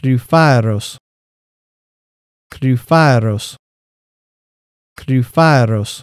Cruferos. Cruferos. Cruferos.